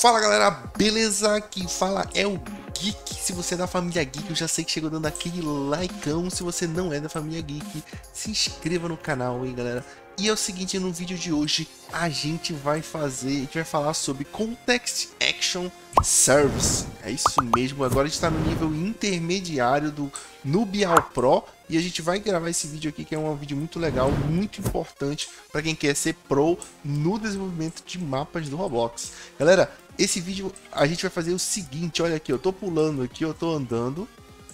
Fala galera, beleza? Quem fala é o Geek. Se você é da família Geek, eu já sei que chegou dando aquele likeão. Se você não é da família Geek, se inscreva no canal, hein, galera. E é o seguinte, no vídeo de hoje a gente vai fazer, a gente vai falar sobre Context Action Service. É isso mesmo, agora a gente está no nível intermediário do Nubial Pro e a gente vai gravar esse vídeo aqui que é um vídeo muito legal, muito importante para quem quer ser pro no desenvolvimento de mapas do Roblox. Galera, esse vídeo a gente vai fazer o seguinte, olha aqui, eu tô pulando aqui, eu tô andando,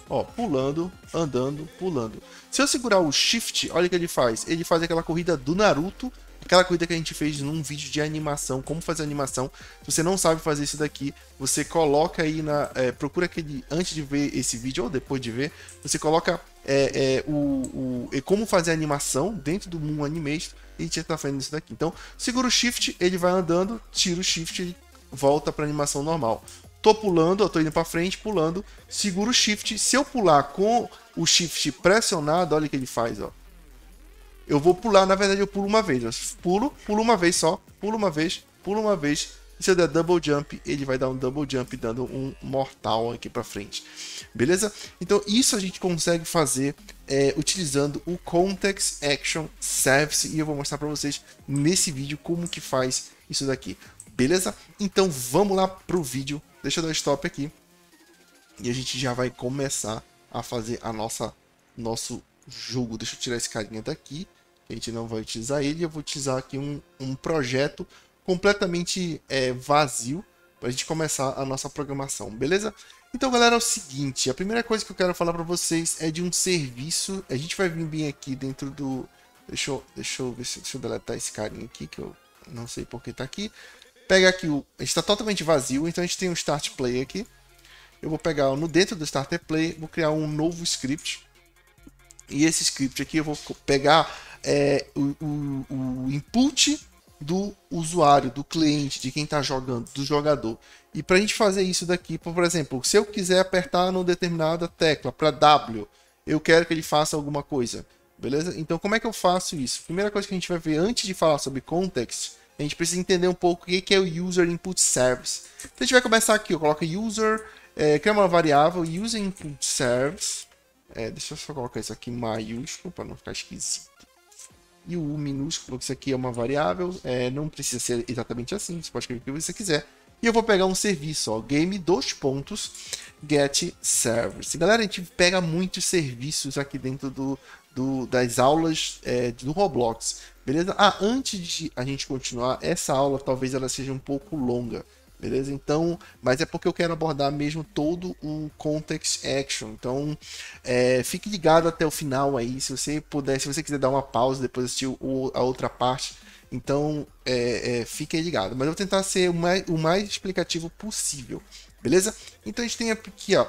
ó, pulando, andando, pulando. Se eu segurar o shift, olha o que ele faz, ele faz aquela corrida do Naruto, aquela corrida que a gente fez num vídeo de animação, como fazer animação. Se você não sabe fazer isso daqui, você coloca aí na. É, procura aquele. Antes de ver esse vídeo ou depois de ver, você coloca é, é, o, o é como fazer animação dentro do Moon Animation. E a gente tá fazendo isso daqui. Então, segura o Shift, ele vai andando, tira o Shift, ele volta para animação normal. Tô pulando, eu tô indo para frente, pulando, seguro o shift. Se eu pular com o shift pressionado, olha o que ele faz, ó. Eu vou pular, na verdade eu pulo uma vez, ó. pulo, pulo uma vez só, pulo uma vez, pulo uma vez. E se eu der double jump, ele vai dar um double jump dando um mortal aqui para frente. Beleza? Então isso a gente consegue fazer é, utilizando o Context Action Service e eu vou mostrar para vocês nesse vídeo como que faz isso daqui. Beleza? Então vamos lá pro vídeo. Deixa eu dar stop aqui. E a gente já vai começar a fazer a nossa nosso jogo. Deixa eu tirar esse carinha daqui. A gente não vai utilizar ele. Eu vou utilizar aqui um, um projeto completamente é, vazio para a gente começar a nossa programação, beleza? Então, galera, é o seguinte. A primeira coisa que eu quero falar para vocês é de um serviço. A gente vai vir bem aqui dentro do... Deixa eu, deixa eu ver se... Deixa eu deletar esse carinha aqui que eu não sei porque tá aqui pega aqui o. Está totalmente vazio, então a gente tem um start play aqui. Eu vou pegar no dentro do start play, vou criar um novo script. E esse script aqui eu vou pegar é, o, o, o input do usuário, do cliente, de quem está jogando, do jogador. E para a gente fazer isso daqui, por exemplo, se eu quiser apertar numa determinada tecla para W, eu quero que ele faça alguma coisa, beleza? Então, como é que eu faço isso? Primeira coisa que a gente vai ver antes de falar sobre context a gente precisa entender um pouco o que é o User Input Service. Então a gente vai começar aqui, eu coloco User, é, cria uma variável, User Input Service. É, deixa eu só colocar isso aqui maiúsculo para não ficar esquisito. E o U minúsculo, que isso aqui é uma variável, é, não precisa ser exatamente assim, você pode escrever o que você quiser. E eu vou pegar um serviço, ó, game dois pontos, get service. Galera, a gente pega muitos serviços aqui dentro do, do das aulas é, do Roblox. Beleza? Ah, antes de a gente continuar, essa aula talvez ela seja um pouco longa, beleza? Então, mas é porque eu quero abordar mesmo todo o context action. Então, é, fique ligado até o final aí. Se você puder, se você quiser dar uma pausa depois assistir o, a outra parte, então é, é, fique ligado. Mas eu vou tentar ser o mais, o mais explicativo possível, beleza? Então a gente tem aqui, ó,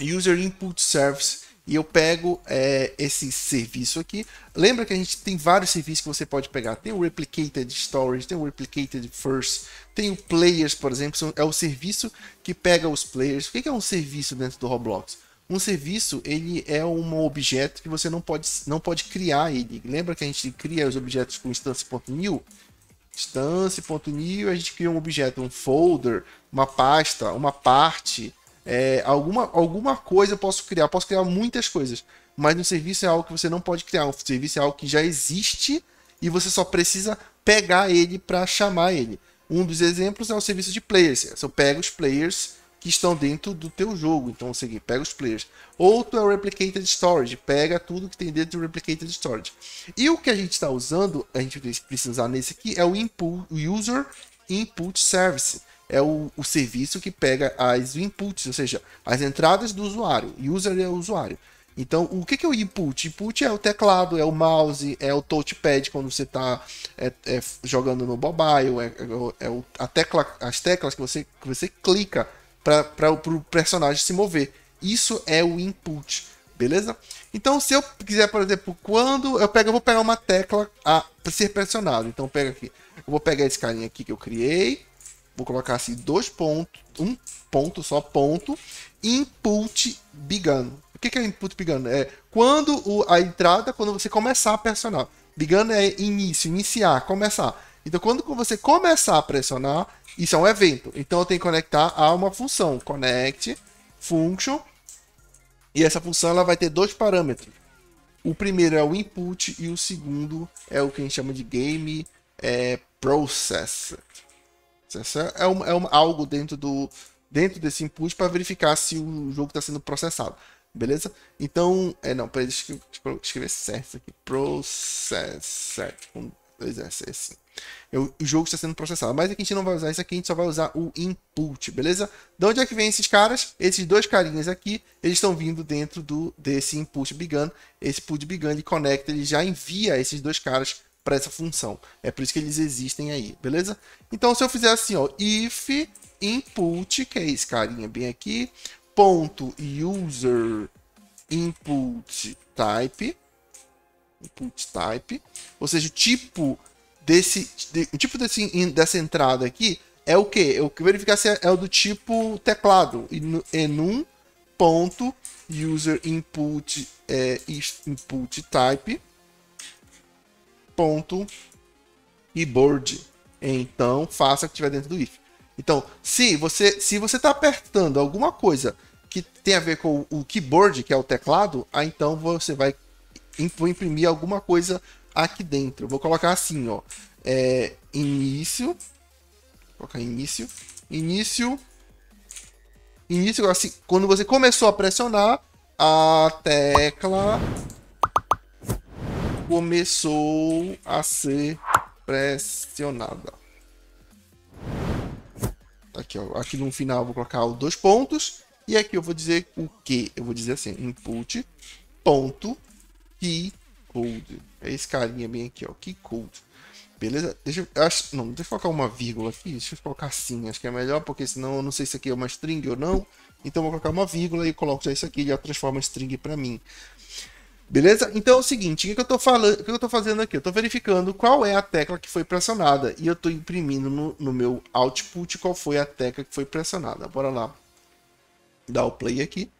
user input service e eu pego é, esse serviço aqui. Lembra que a gente tem vários serviços que você pode pegar. Tem o Replicated Storage, tem o Replicated First, tem o Players, por exemplo. É o serviço que pega os players. O que é um serviço dentro do Roblox? Um serviço ele é um objeto que você não pode, não pode criar ele. Lembra que a gente cria os objetos com instance.new? Instance.new a gente cria um objeto, um folder, uma pasta, uma parte é, alguma, alguma coisa eu posso criar, posso criar muitas coisas, mas um serviço é algo que você não pode criar. Um serviço é algo que já existe e você só precisa pegar ele para chamar ele. Um dos exemplos é o serviço de players. Você pega os players que estão dentro do teu jogo. Então você pega os players. Outro é o Replicated Storage. Pega tudo que tem dentro do Replicated Storage. E o que a gente está usando, a gente precisa usar nesse aqui, é o, input, o User Input Service é o, o, serviço que pega as inputs, ou seja, as entradas do usuário. User é o usuário. Então, o que, que é o input? Input é o teclado, é o mouse, é o touchpad quando você está é, é, jogando no mobile, é, é, é a tecla, as teclas que você, que você clica para o personagem se mover. Isso é o input, beleza? Então, se eu quiser, por exemplo, quando eu pego, eu vou pegar uma tecla a ser pressionado. Então, pega aqui, eu vou pegar esse carinha aqui que eu criei, vou colocar assim, dois pontos, um ponto só, ponto, input began. O que é input began? É quando o, a entrada, quando você começar a pressionar. Begun é início, iniciar, começar. Então, quando você começar a pressionar, isso é um evento. Então, eu tenho que conectar a uma função, connect function, e essa função ela vai ter dois parâmetros. O primeiro é o input e o segundo é o que a gente chama de game é, process. Essa é, uma, é uma, algo dentro, do, dentro desse input para verificar se o jogo está sendo processado. Beleza? Então, é não, para escrever, escrever certo aqui. Processar. dois, é, assim. Eu, o jogo está sendo processado. Mas aqui é a gente não vai usar isso aqui, a gente só vai usar o input, beleza? De onde é que vem esses caras? Esses dois carinhas aqui, eles estão vindo dentro do, desse input begun. Esse put begun, ele conecta, ele já envia esses dois caras para essa função. É por isso que eles existem aí, beleza? Então, se eu fizer assim, ó, if input, que é esse carinha bem aqui, ponto user input type, input type, ou seja, o tipo desse, o tipo desse, dessa entrada aqui é o é que? Eu quero verificar se é, é o do tipo teclado, enum ponto user input é, input type ponto keyboard. Então, faça o que tiver dentro do if. Então, se você se você está apertando alguma coisa que tem a ver com o keyboard, que é o teclado, aí então você vai imprimir alguma coisa aqui dentro. Vou colocar assim, ó, é, início, vou colocar início, início, início. Assim, quando você começou a pressionar a tecla começou a ser pressionada. Tá aqui, ó, aqui no final vou colocar os dois pontos e aqui eu vou dizer o que? Eu vou dizer assim, input ponto code. É esse carinha bem aqui, ó, que code. Beleza? Deixa eu, acho, não, deixa eu colocar uma vírgula aqui, deixa eu colocar assim, acho que é melhor, porque senão eu não sei se aqui é uma string ou não. Então vou colocar uma vírgula e coloco já isso aqui, já transforma string para mim. Beleza? Então é o seguinte, o que eu estou falando, o que eu tô fazendo aqui? Eu estou verificando qual é a tecla que foi pressionada e eu estou imprimindo no, no, meu output qual foi a tecla que foi pressionada. Bora lá. Dar o play aqui.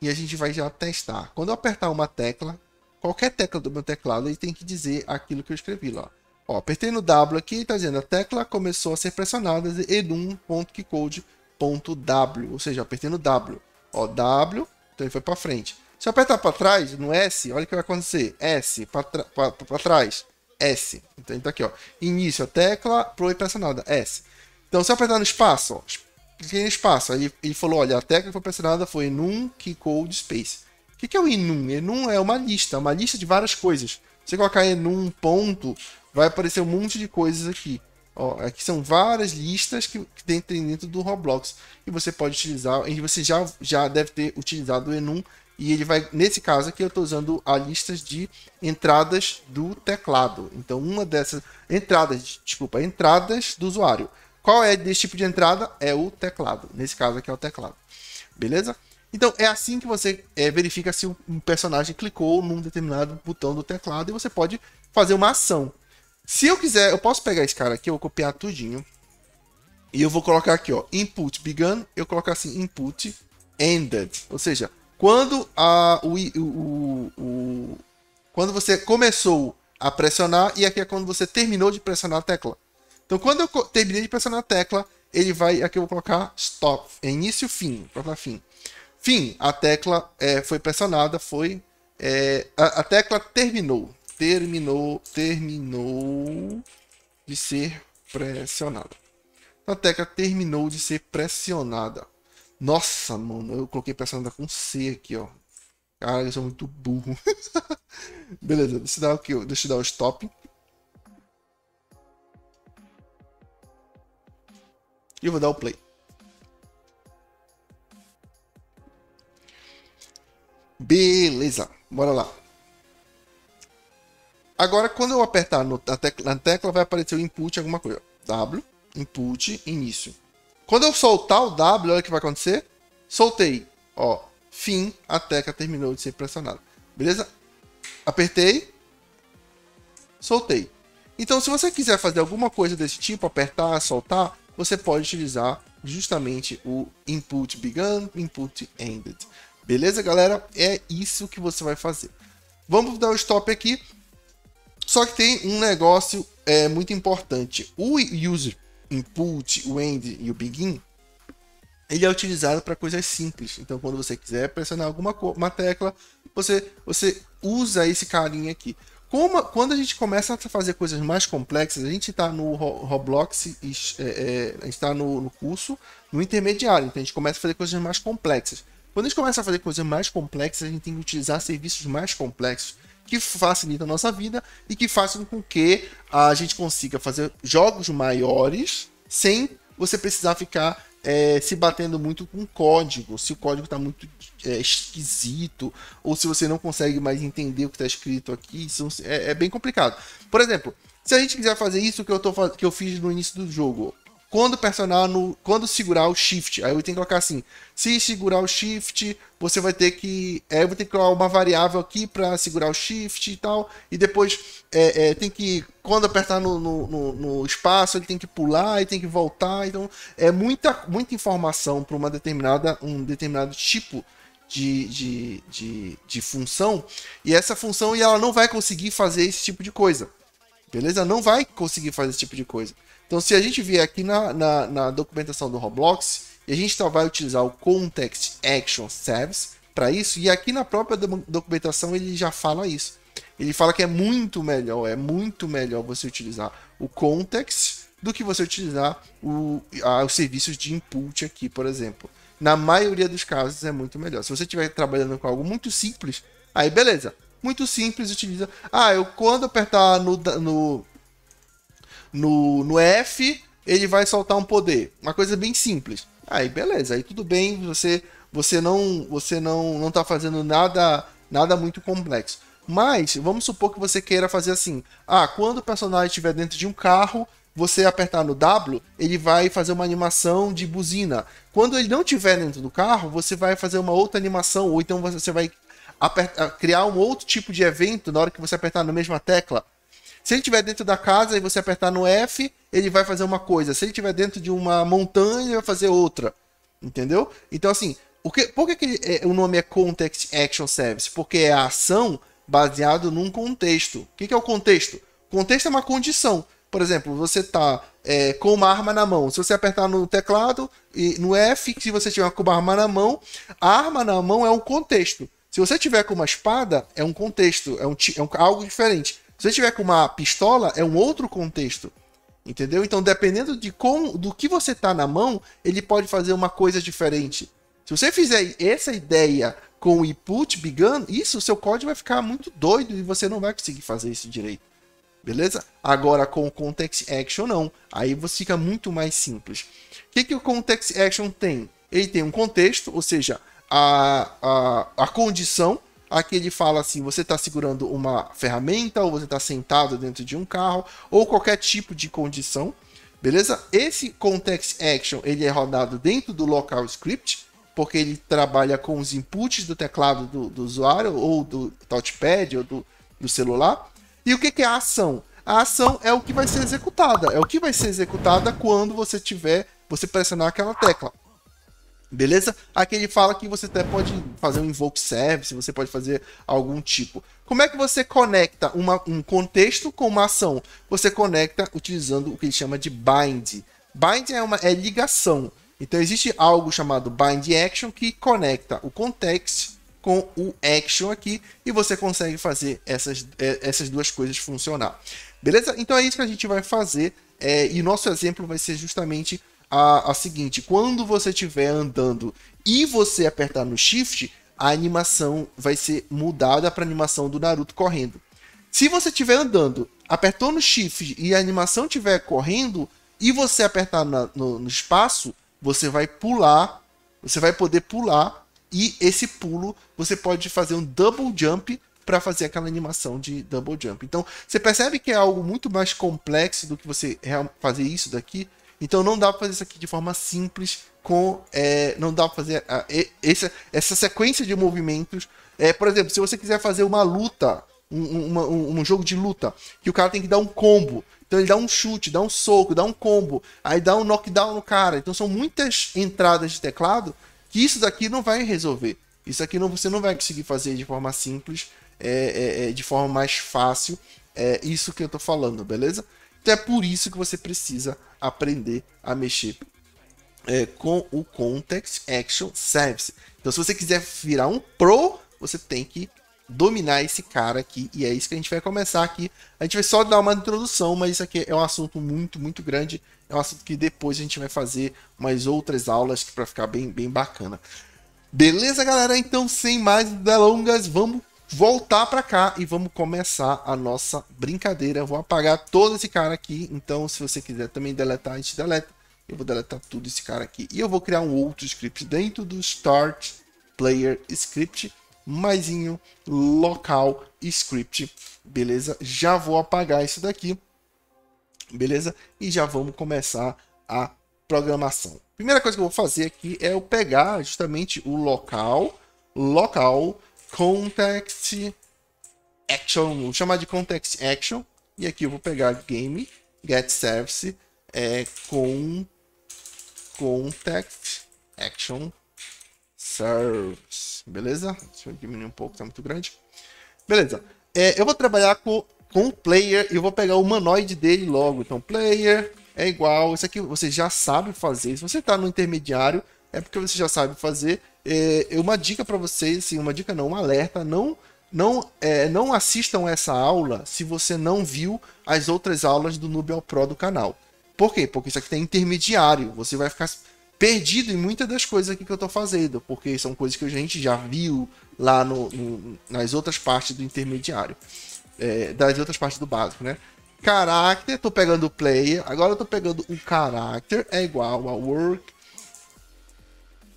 E a gente vai já testar. Quando eu apertar uma tecla, qualquer tecla do meu teclado, ele tem que dizer aquilo que eu escrevi lá. Ó, apertei no W aqui tá dizendo a tecla começou a ser pressionada W, ou seja, apertei no W. Ó, W então ele foi para frente. Se eu apertar para trás no S, olha o que vai acontecer. S, para trás, S. Então ele tá aqui, ó. Início, a tecla, pro e pressionada, S. Então se eu apertar no espaço, ó, no espaço, aí ele falou, olha, a tecla que foi pressionada foi enum, keycode, space. O que, que é o enum? Enum é uma lista, uma lista de várias coisas. Se você colocar enum, ponto, vai aparecer um monte de coisas aqui. Ó, aqui são várias listas que, que tem dentro do Roblox e você pode utilizar. E você já, já deve ter utilizado o Enum e ele vai, nesse caso aqui eu estou usando a lista de entradas do teclado. Então uma dessas entradas, desculpa, entradas do usuário. Qual é desse tipo de entrada? É o teclado. Nesse caso aqui é o teclado. Beleza? Então é assim que você é, verifica se um personagem clicou num determinado botão do teclado e você pode fazer uma ação. Se eu quiser, eu posso pegar esse cara aqui, eu vou copiar tudinho. E eu vou colocar aqui, ó, input began, eu coloco assim, input ended. Ou seja, quando, a, o, o, o, quando você começou a pressionar e aqui é quando você terminou de pressionar a tecla. Então, quando eu terminei de pressionar a tecla, ele vai, aqui eu vou colocar stop, é início, fim, colocar fim. Fim, a tecla é, foi pressionada, foi, é, a, a tecla terminou, terminou, terminou de ser pressionada. A tecla terminou de ser pressionada. Nossa, mano, eu coloquei pressionada com C aqui, ó. Cara, eu sou muito burro. Beleza, deixa eu dar que deixa eu dar o stop. E vou dar o play. Beleza, bora lá. Agora, quando eu apertar no, na, tecla, na tecla, vai aparecer o input alguma coisa. W, input, início. Quando eu soltar o W, olha o que vai acontecer. Soltei. Ó, fim, a tecla terminou de ser pressionada. Beleza? Apertei. Soltei. Então, se você quiser fazer alguma coisa desse tipo, apertar, soltar, você pode utilizar justamente o input began, input ended. Beleza, galera? É isso que você vai fazer. Vamos dar o um stop aqui. Só que tem um negócio é, muito importante. O user input, o end e o begin, ele é utilizado para coisas simples. Então, quando você quiser pressionar alguma uma tecla, você, você usa esse carinha aqui. Como, quando a gente começa a fazer coisas mais complexas, a gente está no Roblox, é, é, a gente está no, no curso, no intermediário, então a gente começa a fazer coisas mais complexas. Quando a gente começa a fazer coisas mais complexas, a gente tem que utilizar serviços mais complexos que facilita a nossa vida e que façam com que a gente consiga fazer jogos maiores sem você precisar ficar é, se batendo muito com código. Se o código está muito é, esquisito, ou se você não consegue mais entender o que está escrito aqui, isso é, é, bem complicado. Por exemplo, se a gente quiser fazer isso que eu, tô, que eu fiz no início do jogo, quando pressionar no, quando segurar o shift. Aí eu tenho que colocar assim, se segurar o shift, você vai ter que, é, eu vou ter que colocar uma variável aqui para segurar o shift e tal. E depois é, é, tem que, quando apertar no, no, no, espaço, ele tem que pular e tem que voltar. Então é muita, muita informação para uma determinada, um determinado tipo de, de, de, de função. E essa função, e ela não vai conseguir fazer esse tipo de coisa. Beleza? Não vai conseguir fazer esse tipo de coisa. Então, se a gente vier aqui na, na, na documentação do Roblox, a gente só vai utilizar o Context Action Service para isso, e aqui na própria documentação ele já fala isso. Ele fala que é muito melhor, é muito melhor você utilizar o Context do que você utilizar o, a, os serviços de input aqui, por exemplo. Na maioria dos casos é muito melhor. Se você estiver trabalhando com algo muito simples, aí beleza. Muito simples, utiliza. Ah, eu quando apertar no, no no, no F, ele vai soltar um poder. Uma coisa bem simples. Aí beleza, aí tudo bem, você você não você não não tá fazendo nada nada muito complexo. Mas vamos supor que você queira fazer assim: ah, quando o personagem estiver dentro de um carro, você apertar no W, ele vai fazer uma animação de buzina. Quando ele não estiver dentro do carro, você vai fazer uma outra animação ou então você vai apertar, criar um outro tipo de evento na hora que você apertar na mesma tecla. Se ele estiver dentro da casa e você apertar no F, ele vai fazer uma coisa. Se ele estiver dentro de uma montanha, ele vai fazer outra. Entendeu? Então, assim, o que, por que, que é, o nome é Context Action Service? Porque é a ação baseado num contexto. O que, que é o contexto? contexto é uma condição. Por exemplo, você está é, com uma arma na mão. Se você apertar no teclado e no F, se você tiver com uma arma na mão, a arma na mão é um contexto. Se você tiver com uma espada, é um contexto, é, um, é um algo diferente. Se você tiver com uma pistola, é um outro contexto. Entendeu? Então, dependendo de como, do que você tá na mão, ele pode fazer uma coisa diferente. Se você fizer essa ideia com o input begun, isso, o seu código vai ficar muito doido e você não vai conseguir fazer isso direito. Beleza? Agora com o context action não. Aí você fica muito mais simples. O que, que o context action tem? Ele tem um contexto, ou seja, a, a, a condição Aqui ele fala assim: você está segurando uma ferramenta, ou você está sentado dentro de um carro, ou qualquer tipo de condição. Beleza? Esse context action ele é rodado dentro do local script, porque ele trabalha com os inputs do teclado do, do usuário, ou do touchpad, ou do, do celular. E o que, que é a ação? A ação é o que vai ser executada, é o que vai ser executada quando você tiver, você pressionar aquela tecla. Beleza? Aqui ele fala que você até pode fazer um invoke service, você pode fazer algum tipo. Como é que você conecta uma, um contexto com uma ação? Você conecta utilizando o que ele chama de bind. Bind é uma é ligação. Então existe algo chamado bind action que conecta o contexto com o action aqui e você consegue fazer essas, é, essas duas coisas funcionar. Beleza? Então é isso que a gente vai fazer é, e nosso exemplo vai ser justamente a, a seguinte: quando você estiver andando e você apertar no shift, a animação vai ser mudada para animação do Naruto correndo. Se você estiver andando, apertou no shift e a animação estiver correndo e você apertar na, no, no espaço, você vai pular, você vai poder pular e esse pulo você pode fazer um double jump para fazer aquela animação de double jump. Então, você percebe que é algo muito mais complexo do que você fazer isso daqui, então não dá pra fazer isso aqui de forma simples com é, não dá pra fazer a, essa, essa sequência de movimentos. É, por exemplo, se você quiser fazer uma luta, um, uma, um, um jogo de luta, que o cara tem que dar um combo, então ele dá um chute, dá um soco, dá um combo, aí dá um knockdown no cara. Então são muitas entradas de teclado que isso daqui não vai resolver. Isso aqui não, você não vai conseguir fazer de forma simples, é, é, é de forma mais fácil. É isso que eu tô falando, beleza? Então é por isso que você precisa aprender a mexer é, com o Context Action Service. Então, se você quiser virar um pro, você tem que dominar esse cara aqui. E é isso que a gente vai começar aqui. A gente vai só dar uma introdução, mas isso aqui é um assunto muito, muito grande. É um assunto que depois a gente vai fazer mais outras aulas para ficar bem, bem bacana. Beleza, galera? Então, sem mais delongas, vamos voltar para cá e vamos começar a nossa brincadeira. Eu vou apagar todo esse cara aqui, então se você quiser também deletar, a gente deleta. Eu vou deletar tudo esse cara aqui e eu vou criar um outro script dentro do Start Player Script, maisinho, local script, beleza? Já vou apagar isso daqui, beleza? E já vamos começar a programação. Primeira coisa que eu vou fazer aqui é eu pegar justamente o local, local, context action, vou chamar de context action, e aqui eu vou pegar game get service é, com context action service, beleza? Deixa eu diminuir um pouco, tá muito grande. Beleza, é, eu vou trabalhar com, com o player e eu vou pegar o humanoide dele logo, então player é igual, isso aqui você já sabe fazer, se você está no intermediário é porque você já sabe fazer, é, é, uma dica para vocês, assim, uma dica não, um alerta, não não, é, não assistam essa aula se você não viu as outras aulas do Nubel Pro do canal. Por quê? Porque isso aqui tem intermediário, você vai ficar perdido em muitas das coisas aqui que eu estou fazendo, porque são coisas que a gente já viu lá no, no nas outras partes do intermediário, é, das outras partes do básico, né? Character, estou pegando o player, agora estou pegando o character, é igual a work,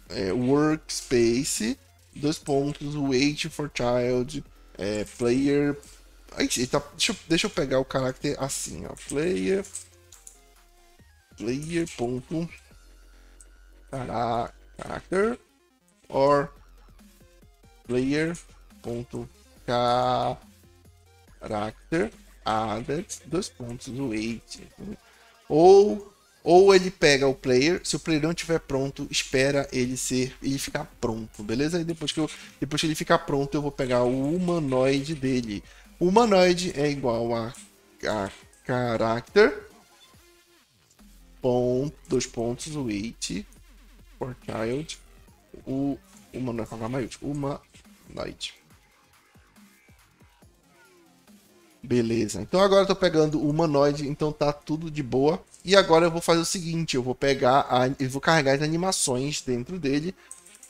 é, workspace, dois pontos, wait for child, é, player. Aí, tá, deixa, eu, deixa eu pegar o carácter assim, ó. Player. Player. Ponto, character. Or player. Ponto, character. Added. Dois pontos, wait. Ou ou ele pega o player, se o player não estiver pronto, espera ele ser ele ficar pronto, beleza? E depois que, eu, depois que ele ficar pronto, eu vou pegar o humanoide dele. O humanoide é igual a, a character. Ponto, dois pontos, wait for child. O humanoide com H maiúsculo. Humanoide. Beleza. Então agora eu tô pegando o humanoide, então tá tudo de boa. E agora eu vou fazer o seguinte, eu vou pegar, e vou carregar as animações dentro dele.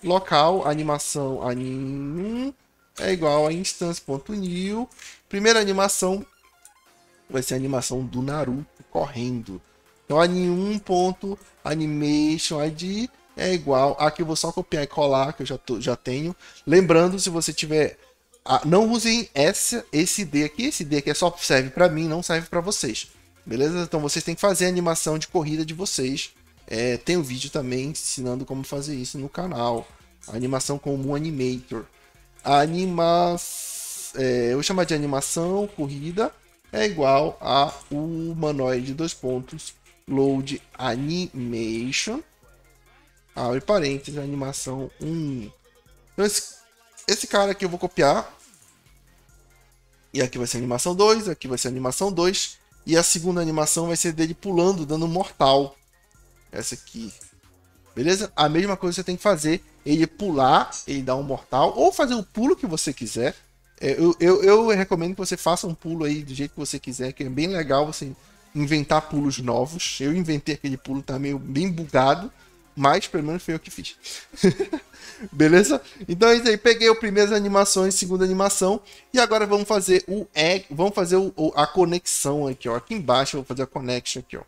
Local, animação, anim é igual a instance.new. Primeira animação vai ser a animação do Naruto correndo. Então, anim1.animationid é igual. Aqui eu vou só copiar e colar, que eu já, tô, já tenho. Lembrando, se você tiver. Ah, não usem esse esse D aqui. Esse D aqui é só serve para mim, não serve para vocês. Beleza? Então vocês têm que fazer a animação de corrida de vocês. É, tem um vídeo também ensinando como fazer isso no canal. A animação com um Animator. anima... É, eu chamar de animação corrida é igual a humanoide dois pontos load animation abre parênteses animação 1 então esse, esse cara aqui eu vou copiar e aqui vai ser animação 2 aqui vai ser animação 2 e a segunda animação vai ser dele pulando, dando mortal. Essa aqui. Beleza? A mesma coisa você tem que fazer. Ele pular, ele dar um mortal, ou fazer o pulo que você quiser. É, eu, eu, eu recomendo que você faça um pulo aí do jeito que você quiser, que é bem legal você inventar pulos novos. Eu inventei aquele pulo, tá meio bem bugado. Mas, pelo menos, foi eu que fiz. Beleza? Então é isso aí. Peguei o primeiras animações, segunda animação. E agora vamos fazer o vamos fazer o, a conexão aqui, ó. Aqui embaixo eu vou fazer a connection aqui, ó.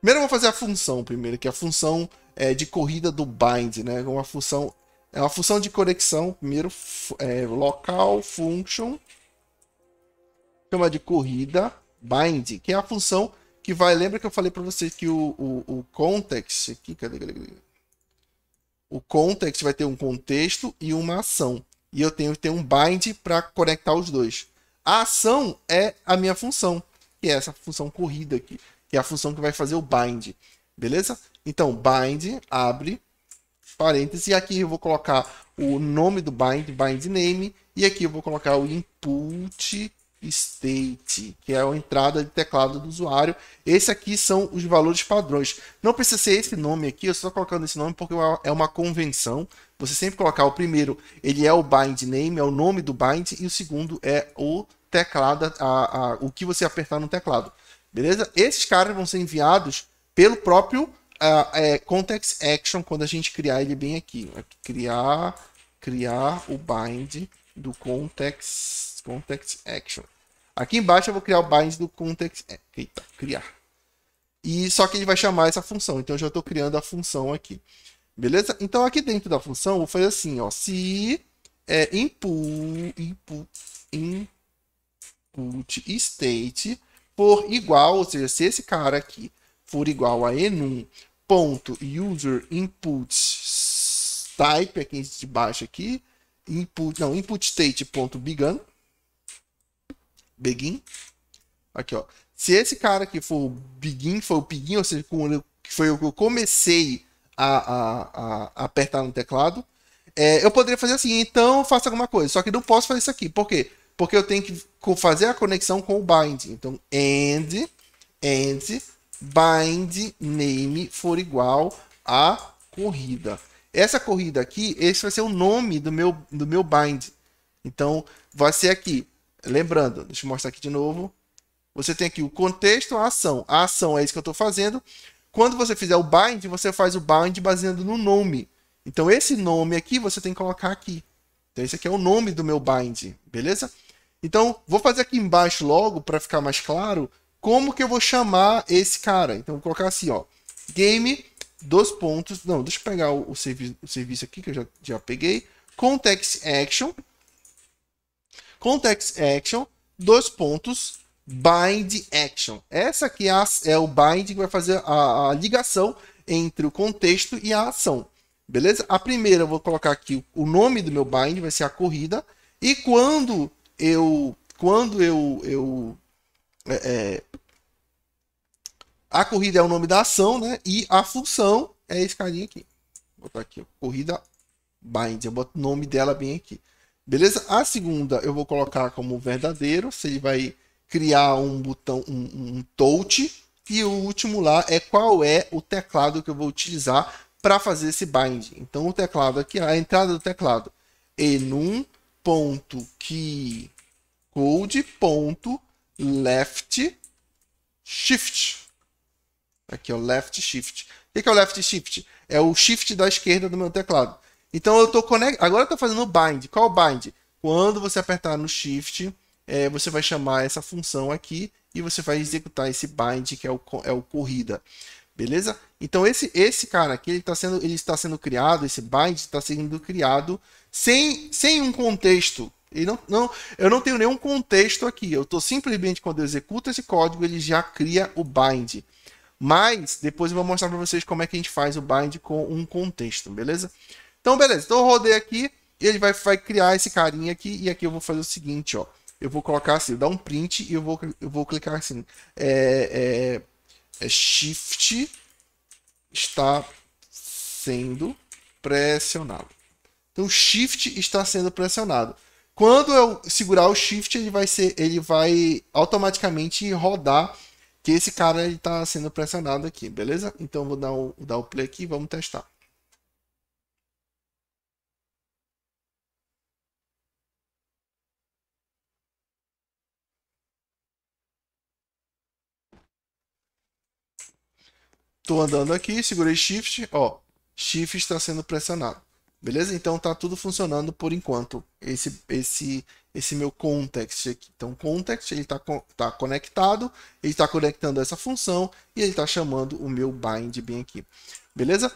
Primeiro eu vou fazer a função primeiro, que é a função é, de corrida do bind, né? Uma função é uma função de conexão, primeiro é, local function chama de corrida bind, que é a função que vai. Lembra que eu falei para você que o, o, o context aqui, cadê, cadê, cadê? O context vai ter um contexto e uma ação. E eu tenho que ter um bind para conectar os dois. A ação é a minha função, que é essa função corrida aqui, que é a função que vai fazer o bind. Beleza? Então, bind abre parênteses e aqui eu vou colocar o nome do bind, bind name, e aqui eu vou colocar o input state, que é a entrada de teclado do usuário. Esse aqui são os valores padrões. Não precisa ser esse nome aqui, eu estou colocando esse nome porque é, é uma convenção. Você sempre colocar o primeiro, ele é o bind name, é o nome do bind, e o segundo é o teclado, a, a, o que você apertar no teclado. Beleza? Esses caras vão ser enviados pelo próprio ah, é, context action quando a gente criar ele bem aqui. Criar, criar o bind do context, context action. Aqui embaixo eu vou criar o bind do context. É, eita, criar. E só que ele vai chamar essa função. Então eu já estou criando a função aqui. Beleza? Então aqui dentro da função vou fazer assim, ó. Se é input, input, input state for igual, ou seja, se esse cara aqui for igual a enum ponto user input type aqui de baixo aqui input não input state ponto begun Begin. Aqui, ó. Se esse cara aqui for o Begin, foi o Piguin, ou seja, que foi o que eu comecei a, a, a apertar no teclado, é, eu poderia fazer assim, então faça alguma coisa. Só que não posso fazer isso aqui. Por quê? Porque eu tenho que fazer a conexão com o bind. Então, and, and, bind name for igual a corrida. Essa corrida aqui, esse vai ser o nome do meu, do meu bind. Então, vai ser aqui Lembrando, deixa eu mostrar aqui de novo. Você tem aqui o contexto, a ação. A ação é isso que eu estou fazendo. Quando você fizer o bind, você faz o bind baseando no nome. Então, esse nome aqui você tem que colocar aqui. Então, esse aqui é o nome do meu bind, beleza? Então, vou fazer aqui embaixo logo para ficar mais claro como que eu vou chamar esse cara. Então, vou colocar assim, ó. Game, dois pontos. Não, deixa eu pegar o, o, servi o serviço aqui que eu já, já peguei. Context Action. Context é, Action, dois pontos, Bind Action. Essa aqui é, a, é o bind que vai fazer a, a, ligação entre o contexto e a ação. Beleza? A primeira, eu vou colocar aqui o nome do meu bind, vai ser a corrida. E quando eu. Quando eu. eu é, é, a corrida é o nome da ação, né? E a função é esse carinha aqui. Vou botar aqui, corrida bind. Eu boto o nome dela bem aqui. Beleza? A segunda eu vou colocar como verdadeiro. Se ele vai criar um botão, um, um touch. E o último lá é qual é o teclado que eu vou utilizar para fazer esse bind. Então o teclado aqui, a entrada do teclado, enum.keycode.left shift. Aqui é o left shift. O que é o left shift? É o shift da esquerda do meu teclado. Então eu tô conect... agora eu tô fazendo o bind. Qual bind? Quando você apertar no shift, é, você vai chamar essa função aqui e você vai executar esse bind que é o, é o corrida. Beleza? Então esse esse cara aqui, ele está sendo ele está sendo criado, esse bind está sendo criado sem sem um contexto. não, não, eu não tenho nenhum contexto aqui. Eu estou simplesmente quando eu executo esse código, ele já cria o bind. Mas depois eu vou mostrar para vocês como é que a gente faz o bind com um contexto, beleza? Então, beleza. Então, eu rodei aqui e ele vai, vai criar esse carinha aqui. E aqui eu vou fazer o seguinte, ó. Eu vou colocar assim, dar um print e eu vou, eu vou clicar assim. É, é, é shift está sendo pressionado. Então, shift está sendo pressionado. Quando eu segurar o shift, ele vai ser, ele vai automaticamente rodar que esse cara está sendo pressionado aqui, beleza? Então, vou dar o, dar o play aqui e vamos testar. Estou andando aqui, segurei Shift, ó, Shift está sendo pressionado. Beleza? Então tá tudo funcionando por enquanto. Esse esse esse meu context aqui. Então context ele tá, tá conectado, ele está conectando essa função e ele está chamando o meu bind bem aqui. Beleza?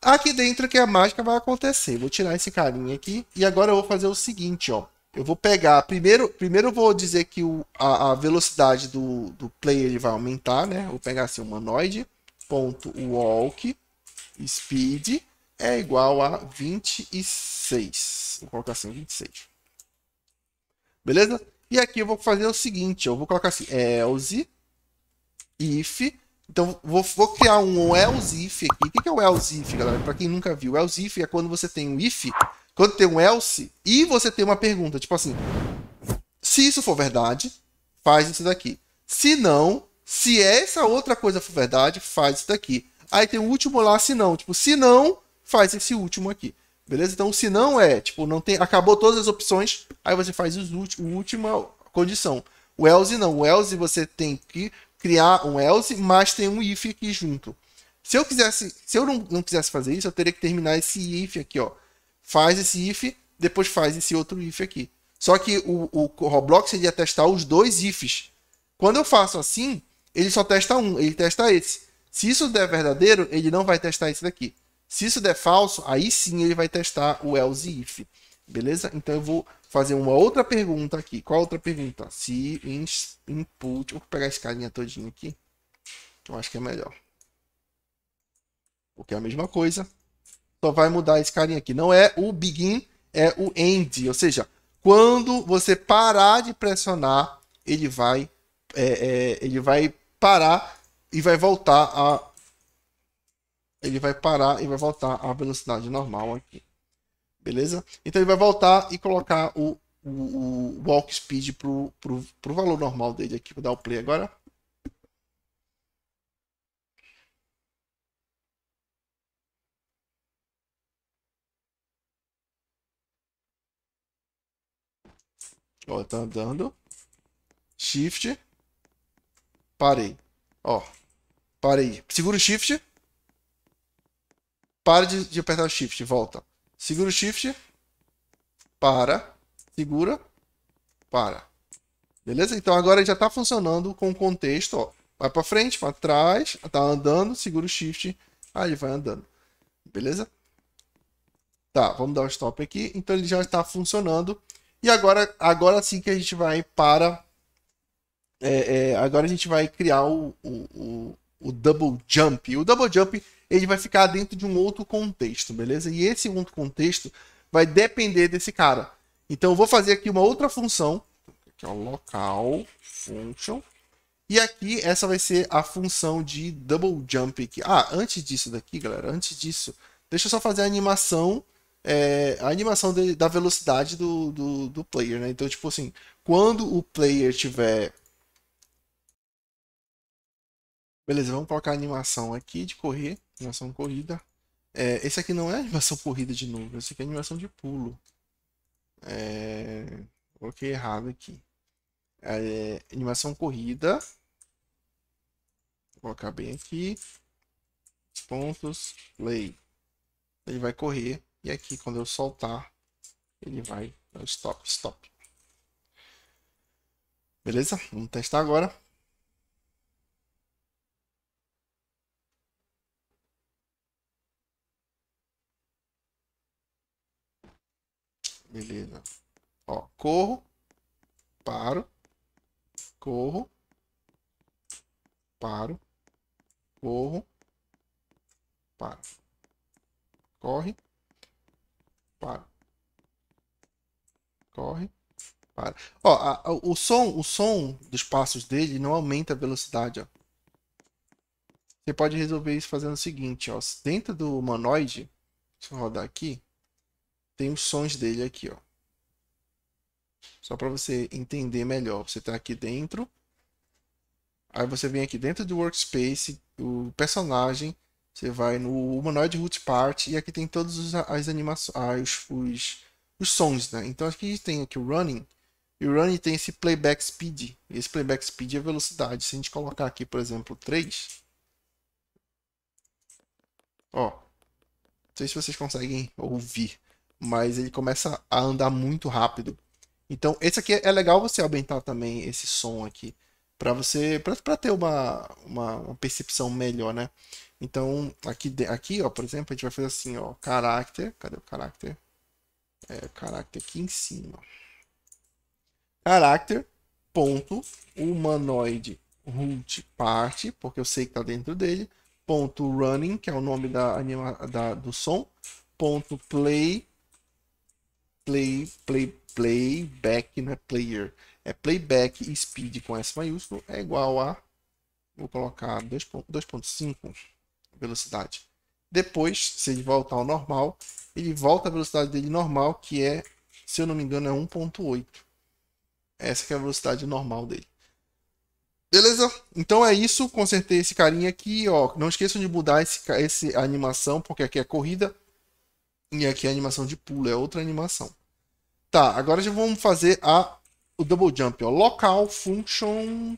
Aqui dentro que a mágica vai acontecer. Vou tirar esse carinha aqui e agora eu vou fazer o seguinte, ó. Eu vou pegar primeiro, primeiro eu vou dizer que o, a, a velocidade do, do player ele vai aumentar, né? Vou pegar assim o humanoide walk speed é igual a 26. Vou colocar assim, 26. Beleza? E aqui eu vou fazer o seguinte, eu vou colocar assim, else if. Então, vou, vou criar um else if aqui. O que é o else if, galera? Para quem nunca viu, else if é quando você tem um if, quando tem um else e você tem uma pergunta, tipo assim, se isso for verdade, faz isso daqui. Se não, se é essa outra coisa for verdade, faz isso daqui. Aí tem o último lá, se não. Tipo, se não, faz esse último aqui. Beleza? Então, se não é, tipo, não tem, acabou todas as opções, aí você faz os últimos, a última condição. O else não. O else você tem que criar um else, mas tem um if aqui junto. Se eu quisesse, se eu não, não quisesse fazer isso, eu teria que terminar esse if aqui, ó. Faz esse if, depois faz esse outro if aqui. Só que o, o Roblox iria testar os dois ifs. Quando eu faço assim, ele só testa um, ele testa esse. Se isso der verdadeiro, ele não vai testar esse daqui. Se isso der falso, aí sim ele vai testar o else if. Beleza? Então eu vou fazer uma outra pergunta aqui. Qual outra pergunta? Se input... Vou pegar esse carinha todinho aqui. Eu acho que é melhor. Porque é a mesma coisa. Só vai mudar esse carinha aqui. Não é o begin, é o end. Ou seja, quando você parar de pressionar, ele vai, é, é, ele vai parar e vai voltar a ele vai parar e vai voltar à velocidade normal aqui. Beleza? Então ele vai voltar e colocar o, o, o walk speed pro, pro, pro valor normal dele aqui. Vou dar o play agora. Ó, tá andando. Shift. Parei. Ó. Parei. Segura o shift. Para de, de apertar o shift. Volta. Segura o shift. Para. Segura. Para. Beleza? Então agora já está funcionando com o contexto. Ó. Vai para frente, para trás. está andando. Segura o shift. Aí vai andando. Beleza? Tá, vamos dar o um stop aqui. Então ele já está funcionando. E agora, agora sim que a gente vai para é, é, agora a gente vai criar o, o, o, o, double jump. O double jump ele vai ficar dentro de um outro contexto, beleza? E esse outro contexto vai depender desse cara. Então eu vou fazer aqui uma outra função, que é o local function. E aqui essa vai ser a função de double jump. Aqui. Ah, antes disso daqui, galera, antes disso, deixa eu só fazer a animação é, a animação de, da velocidade do, do, do, player, né? Então, tipo assim, quando o player tiver Beleza, vamos colocar a animação aqui de correr, animação corrida. É, esse aqui não é animação corrida de novo, esse aqui é animação de pulo. É, coloquei errado aqui. É, animação corrida. Vou colocar bem aqui. Pontos, play. Ele vai correr e aqui quando eu soltar, ele vai stop, stop. Beleza? Vamos testar agora. Beleza. Ó, corro, paro, corro, paro, corro, paro. Corre, paro. Corre, para. Ó, a, a, o som, o som dos passos dele não aumenta a velocidade, ó. Você pode resolver isso fazendo o seguinte, ó, dentro do humanoide, deixa eu rodar aqui, tem os sons dele aqui, ó. Só para você entender melhor. Você está aqui dentro. Aí você vem aqui dentro do workspace, o personagem, você vai no humanoid root part e aqui tem todas os, as animações, ah, os, os, os, sons, né? Então aqui tem aqui o running. E o running tem esse playback speed. Esse playback speed é velocidade. Se a gente colocar aqui, por exemplo, 3, ó, não sei se vocês conseguem ouvir mas ele começa a andar muito rápido. Então, esse aqui é legal você aumentar também esse som aqui, para você para ter uma, uma, uma, percepção melhor, né? Então, aqui aqui, ó, por exemplo, a gente vai fazer assim, ó, character, cadê o character? É, character aqui em cima. Character ponto humanoid root parte, porque eu sei que tá dentro dele, ponto running, que é o nome da, anima, da do som, ponto play play, play, playback, não é player. É playback speed com S maiúsculo é igual a. Vou colocar 2.5 velocidade. Depois, se ele voltar ao normal, ele volta à velocidade dele normal, que é, se eu não me engano, é 1.8. Essa que é a velocidade normal dele. Beleza? Então é isso. Consertei esse carinha aqui, ó. Não esqueçam de mudar esse, esse a animação, porque aqui é corrida. E aqui é a animação de pulo, é outra animação. Tá, agora já vamos fazer a, o double jump. Ó. Local function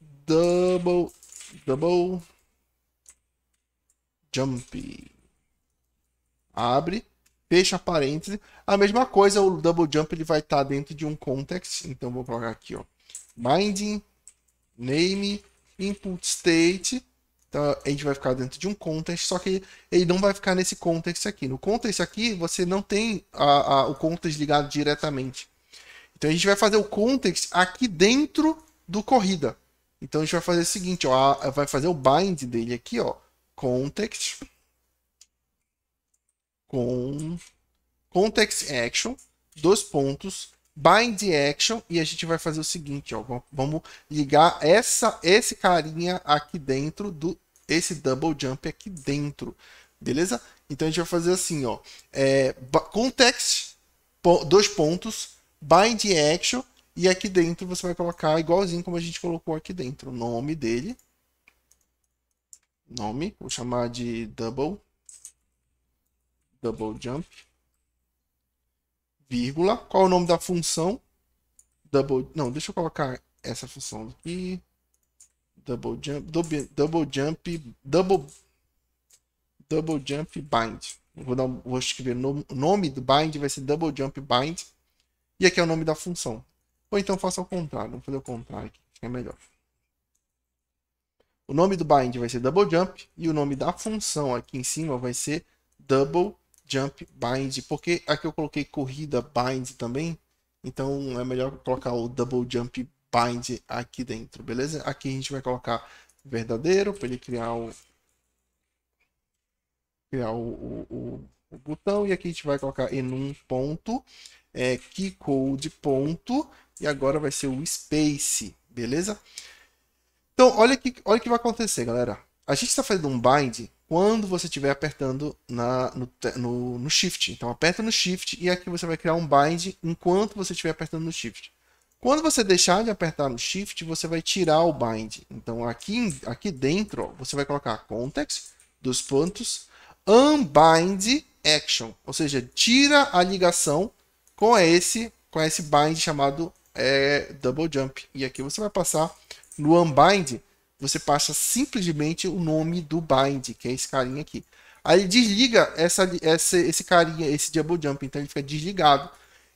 double, double jump. Abre, fecha parênteses. A mesma coisa, o double jump ele vai estar tá dentro de um context. Então vou colocar aqui, ó. Binding, name, input state então a gente vai ficar dentro de um context, só que ele não vai ficar nesse context aqui. No context aqui, você não tem a, a, o context ligado diretamente. Então a gente vai fazer o context aqui dentro do corrida. Então a gente vai fazer o seguinte, ó, a, vai fazer o bind dele aqui, ó, context com context action, dois pontos, bind action e a gente vai fazer o seguinte, ó, vamos ligar essa esse carinha aqui dentro do esse double jump aqui dentro, beleza? Então a gente vai fazer assim, ó, é, context, dois pontos, bind action, e aqui dentro você vai colocar igualzinho como a gente colocou aqui dentro, o nome dele, nome, vou chamar de double, double jump, vírgula, qual é o nome da função? Double, não, deixa eu colocar essa função aqui, Double jump, double, double jump, double, double jump bind. Vou, dar, vou escrever o no, nome do bind, vai ser double jump bind. E aqui é o nome da função. Ou então faça ao contrário, vamos fazer o contrário aqui, é melhor. O nome do bind vai ser double jump e o nome da função aqui em cima vai ser double jump bind, porque aqui eu coloquei corrida bind também, então é melhor colocar o double jump bind aqui dentro, beleza? Aqui a gente vai colocar verdadeiro para ele criar o criar o, o, o, botão e aqui a gente vai colocar enum ponto é, keycode ponto e agora vai ser o space, beleza? Então olha que olha que vai acontecer, galera. A gente está fazendo um bind quando você estiver apertando na, no, no, no, shift. Então aperta no shift e aqui você vai criar um bind enquanto você estiver apertando no shift. Quando você deixar de apertar no Shift, você vai tirar o bind. Então aqui, aqui dentro, ó, você vai colocar context dos pontos unbind action, ou seja, tira a ligação com esse com esse bind chamado é, double jump. E aqui você vai passar no unbind, você passa simplesmente o nome do bind, que é esse carinha aqui. Aí ele desliga essa, essa, esse carinha, esse double jump, então ele fica desligado.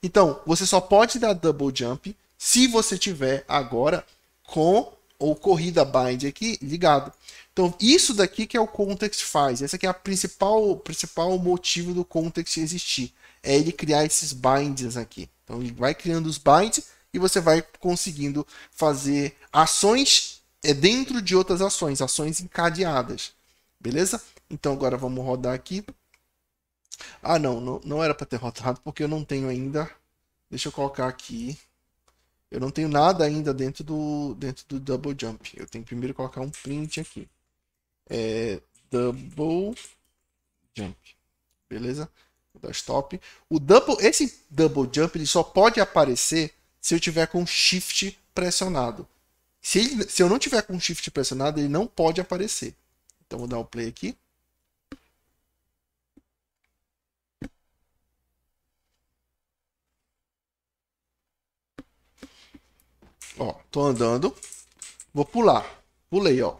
Então, você só pode dar double jump se você tiver agora com ou corrida bind aqui ligado. Então, isso daqui que é o context faz. essa aqui é a principal, principal motivo do context existir. É ele criar esses binds aqui. Então, ele vai criando os binds e você vai conseguindo fazer ações é, dentro de outras ações, ações encadeadas. Beleza? Então, agora vamos rodar aqui. Ah, não, não, não era para ter rodado porque eu não tenho ainda. Deixa eu colocar aqui. Eu não tenho nada ainda dentro do, dentro do double jump. Eu tenho que primeiro colocar um print aqui. É, double jump. Beleza? Vou dar stop. O double, esse double jump ele só pode aparecer se eu tiver com shift pressionado. Se, ele, se eu não tiver com shift pressionado, ele não pode aparecer. Então vou dar o play aqui. Ó, tô andando. Vou pular. Pulei, ó.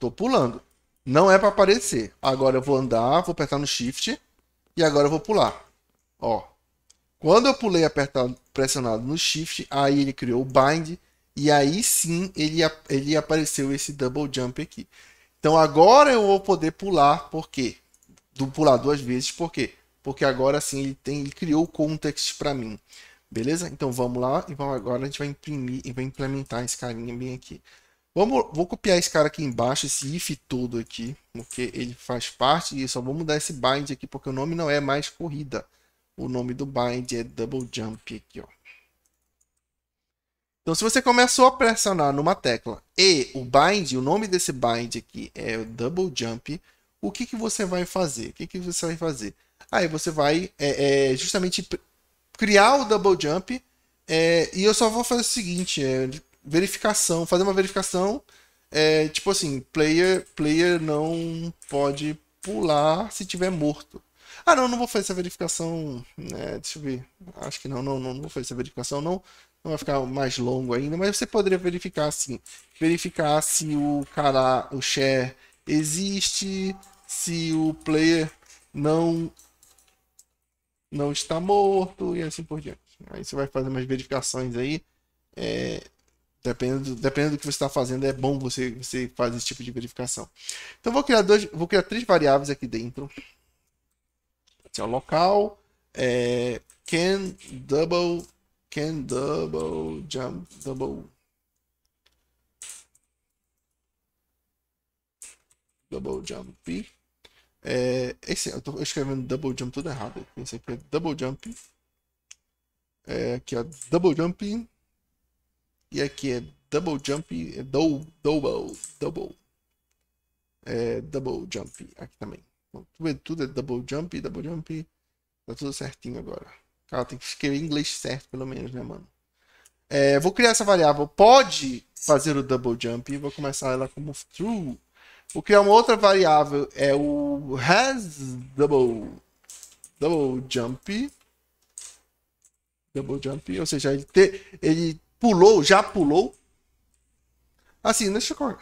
Tô pulando. Não é para aparecer. Agora eu vou andar, vou apertar no shift. E agora eu vou pular. Ó. Quando eu pulei apertado, pressionado no shift, aí ele criou o bind. E aí sim ele, ele apareceu esse double jump aqui. Então agora eu vou poder pular, por quê? Do pular duas vezes, por quê? Porque agora sim ele, tem, ele criou o context para mim. Beleza? Então vamos lá e vamos, agora a gente vai imprimir e vai implementar esse carinha bem aqui. Vamos, vou copiar esse cara aqui embaixo, esse if todo aqui, porque ele faz parte disso. Ó, vou mudar esse bind aqui, porque o nome não é mais corrida. O nome do bind é double jump aqui, ó. Então, se você começou a pressionar numa tecla e o bind, o nome desse bind aqui é o double jump, o que, que você vai fazer? O que, que você vai fazer? Aí você vai é, é, justamente criar o double jump é, e eu só vou fazer o seguinte: é, verificação, fazer uma verificação. É, tipo assim, player, player não pode pular se tiver morto. Ah, não, não vou fazer essa verificação. Né? Deixa eu ver. Acho que não, não, não, não vou fazer essa verificação. Não, não vai ficar mais longo ainda, mas você poderia verificar assim, verificar se o cara, o share existe, se o player não não está morto e assim por diante. Aí você vai fazer umas verificações aí. É, dependendo, dependendo do que você está fazendo, é bom você, você fazer esse tipo de verificação. Então vou criar, dois, vou criar três variáveis aqui dentro. Esse é o local. É, can double can double jump double double jump é, esse, é eu tô escrevendo double jump tudo errado. Esse aqui é double jump. É, aqui é double jump. E aqui é double jump. É do, double. Double. É double jump. Aqui também. tudo, é, tudo é double jump, double jump. Tá tudo certinho agora. Cara, tem que escrever inglês certo, pelo menos, né, mano? É, vou criar essa variável. Pode fazer o double jump. Vou começar ela como true. O que é uma outra variável é o has double, double jump. Double jump, ou seja, ele, te, ele pulou, já pulou. Assim, deixa eu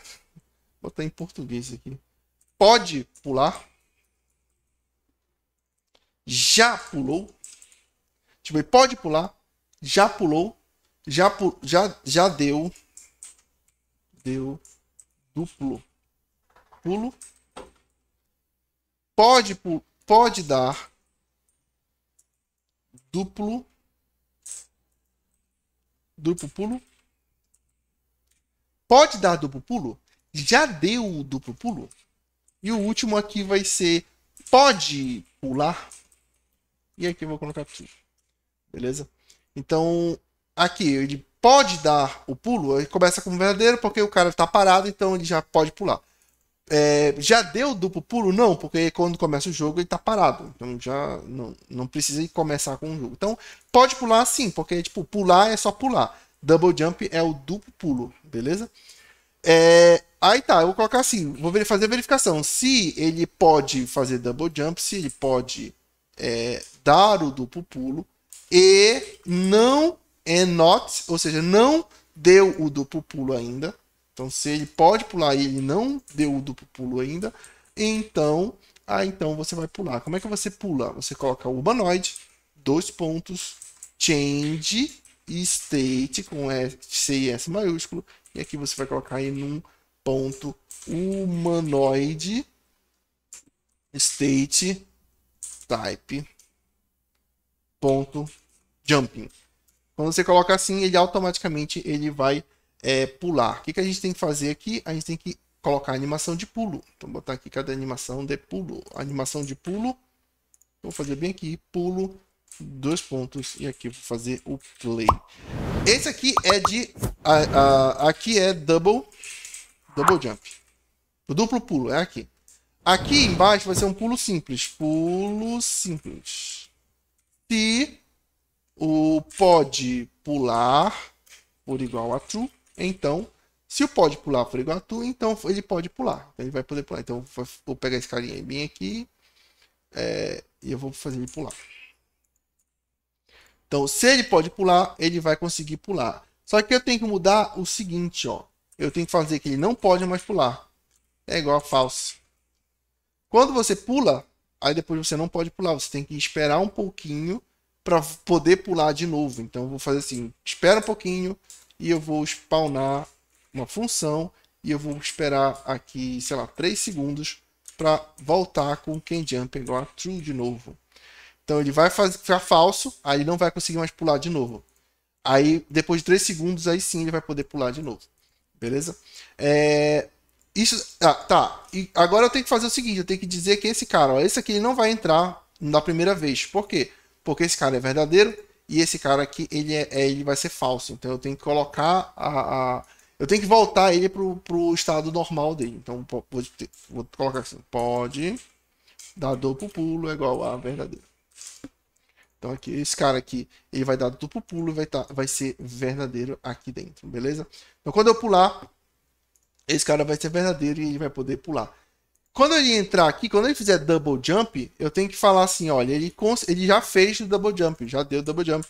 botar em português aqui. Pode pular. Já pulou. Tipo, ele pode pular. Já pulou. Já, já, já deu. Deu duplo pulo. Pode, pode dar duplo duplo pulo. Pode dar duplo pulo? Já deu o duplo pulo? E o último aqui vai ser pode pular. E aqui eu vou colocar aqui. Beleza? Então, aqui ele pode dar o pulo, ele começa como verdadeiro porque o cara está parado, então ele já pode pular. É, já deu duplo puro? Não, porque quando começa o jogo ele está parado. Então já não, não precisa começar com o jogo. Então pode pular sim, porque tipo, pular é só pular. Double jump é o duplo pulo, beleza? É, aí tá, eu vou colocar assim, vou fazer a verificação. Se ele pode fazer double jump, se ele pode é, dar o duplo pulo e não é not, ou seja, não deu o duplo pulo ainda, então, se ele pode pular e ele não deu o duplo pulo ainda, então, ah, então você vai pular. Como é que você pula? Você coloca o humanoid, dois pontos, change state com C e S maiúsculo, e aqui você vai colocar em um ponto humanoid state type ponto jumping. Quando você coloca assim, ele automaticamente ele vai é, pular. O que, que a gente tem que fazer aqui? A gente tem que colocar a animação de pulo. Então, botar aqui cada animação de pulo. animação de pulo, vou fazer bem aqui, pulo, dois pontos, e aqui vou fazer o play. Esse aqui é de, a, a, aqui é double, double jump. O duplo pulo, é aqui. Aqui embaixo vai ser um pulo simples. Pulo simples. Se o pode pular por igual a true, então, se o pode pular for igual a tu, então ele pode pular. Então, ele vai poder pular. Então, vou pegar esse carinha bem aqui é, e eu vou fazer ele pular. Então, se ele pode pular, ele vai conseguir pular. Só que eu tenho que mudar o seguinte, ó. Eu tenho que fazer que ele não pode mais pular. É igual a falso. Quando você pula, aí depois você não pode pular. Você tem que esperar um pouquinho para poder pular de novo. Então, eu vou fazer assim. Espera um pouquinho e eu vou spawnar uma função e eu vou esperar aqui, sei lá, 3 segundos para voltar com o KenJump jump igual a true de novo. Então ele vai fazer, ficar falso, aí não vai conseguir mais pular de novo. Aí depois de 3 segundos, aí sim ele vai poder pular de novo. Beleza? É, isso, ah, tá. E agora eu tenho que fazer o seguinte, eu tenho que dizer que esse cara, ó, esse aqui ele não vai entrar na primeira vez. Por quê? Porque esse cara é verdadeiro, e esse cara aqui ele é, é, ele vai ser falso. Então eu tenho que colocar a, a eu tenho que voltar ele pro, pro estado normal dele. Então vou, vou colocar assim, pode dar duplo pulo é igual a verdadeiro. Então aqui esse cara aqui ele vai dar duplo pulo vai tá, vai ser verdadeiro aqui dentro, beleza? Então quando eu pular esse cara vai ser verdadeiro e ele vai poder pular. Quando ele entrar aqui, quando ele fizer double jump, eu tenho que falar assim, olha, ele, ele já fez o double jump, já deu double jump.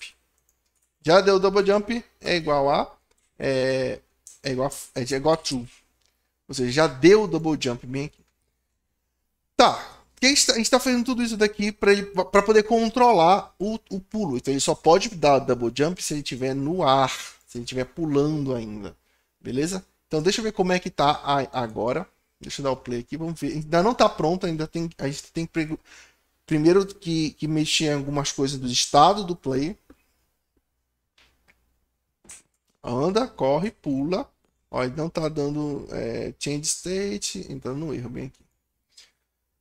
Já deu double jump, é igual a... É, é igual a, é igual a true. Ou seja, já deu o double jump bem aqui. Tá, a gente está tá fazendo tudo isso daqui para poder controlar o, o pulo. Então ele só pode dar double jump se ele estiver no ar, se ele estiver pulando ainda. Beleza? Então deixa eu ver como é que tá agora. Deixa eu dar o play aqui, vamos ver. Ainda não está pronto, ainda tem, a gente tem que primeiro que, que mexer em algumas coisas do estado do play. Anda, corre, pula. Olha, não está dando é, change state, entrando no erro bem aqui.